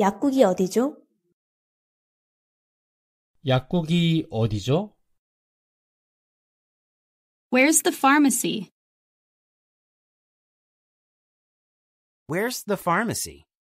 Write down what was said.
약국이 어디죠? 약국이 어디죠? Where's the pharmacy? Where's the pharmacy?